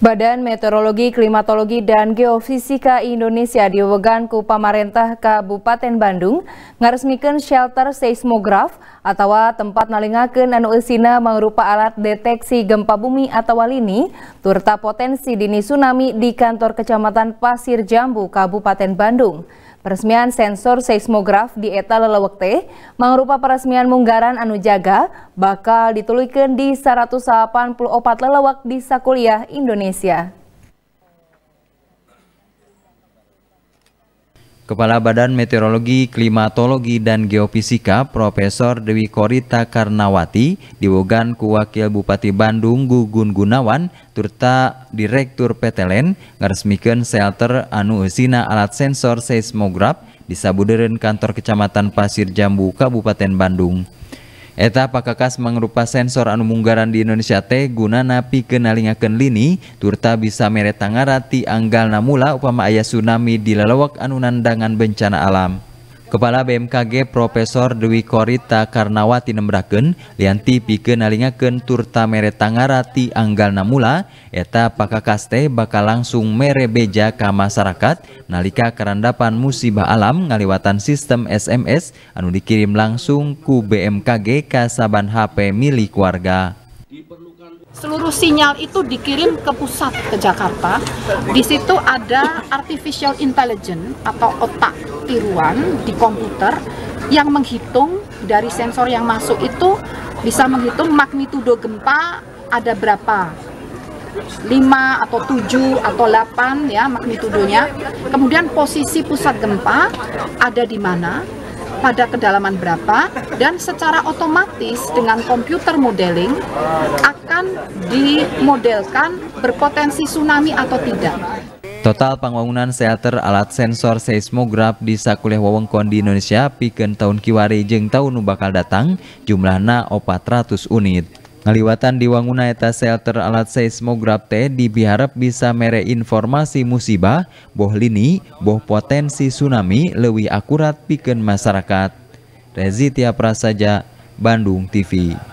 Badan Meteorologi, Klimatologi, dan Geofisika Indonesia di ku pamarentah Kabupaten Bandung ngaresmikan shelter seismograf atau tempat nalingakan anu esina mangrupa alat deteksi gempa bumi atau lini turta potensi dini tsunami di kantor Kecamatan Pasir Jambu Kabupaten Bandung. Peresmian sensor seismograf di Eta Lelewekte mengrupa peresmian munggaran anu jaga bakal dituliskan di 184 lelewek di Sakuliah Indonesia. Kepala Badan Meteorologi, Klimatologi, dan Geofisika Profesor Dewi Korita Karnawati diwogan ku Wakil Bupati Bandung Gugun Gunawan turta Direktur PTLN ngeresmikan shelter anu usina alat sensor seismograf di Sabuderen Kantor Kecamatan Pasir Jambu Kabupaten Bandung. Eta pakakas mengrupa sensor anu munggaran di Indonesia teh napi kenalingaken lini turta bisa mere tangarati anggal namula upama ayah tsunami di lalawak anu nandangan bencana alam. Kepala BMKG Profesor Dewi Korita Karnawati Nembraken Lianti pike nalingaken turta mere tangarati anggal namula eta pakakaste bakal langsung mere beja ka masyarakat nalika kerandapan musibah alam ngaliwatan sistem SMS anu dikirim langsung ku BMKG kasaban HP milik warga. Seluruh sinyal itu dikirim ke pusat, ke Jakarta. Di situ ada artificial intelligence atau otak tiruan di komputer yang menghitung dari sensor yang masuk itu bisa menghitung magnitudo gempa ada berapa 5 atau 7 atau 8 ya magnitudonya. Kemudian posisi pusat gempa ada di mana, pada kedalaman berapa dan secara otomatis dengan komputer modeling akan dimodelkan berpotensi tsunami atau tidak. Total pembangunan seater alat sensor seismograf di Sakuleh Wawengkon di Indonesia pikeun tahun kiwari jeung tahun nu bakal datang jumlahna 400 unit. Ngaliwatan di wanguna eta shelter alat seismograf teh Biharap bisa mere informasi musibah, boh lini, boh potensi tsunami lebih akurat piken masyarakat. Rezitia Prasaja, Bandung TV.